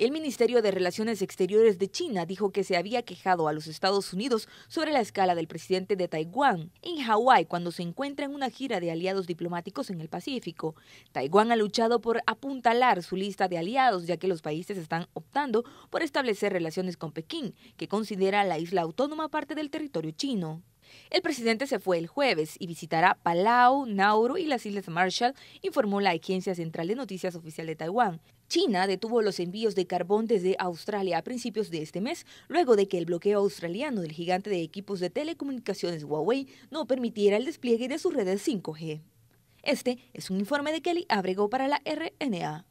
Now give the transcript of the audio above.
El Ministerio de Relaciones Exteriores de China dijo que se había quejado a los Estados Unidos sobre la escala del presidente de Taiwán en Hawái cuando se encuentra en una gira de aliados diplomáticos en el Pacífico. Taiwán ha luchado por apuntalar su lista de aliados ya que los países están optando por establecer relaciones con Pekín, que considera la isla autónoma parte del territorio chino. El presidente se fue el jueves y visitará Palau, Nauru y las Islas Marshall, informó la Agencia Central de Noticias Oficial de Taiwán. China detuvo los envíos de carbón desde Australia a principios de este mes, luego de que el bloqueo australiano del gigante de equipos de telecomunicaciones Huawei no permitiera el despliegue de sus redes 5G. Este es un informe de Kelly Abrego para la RNA.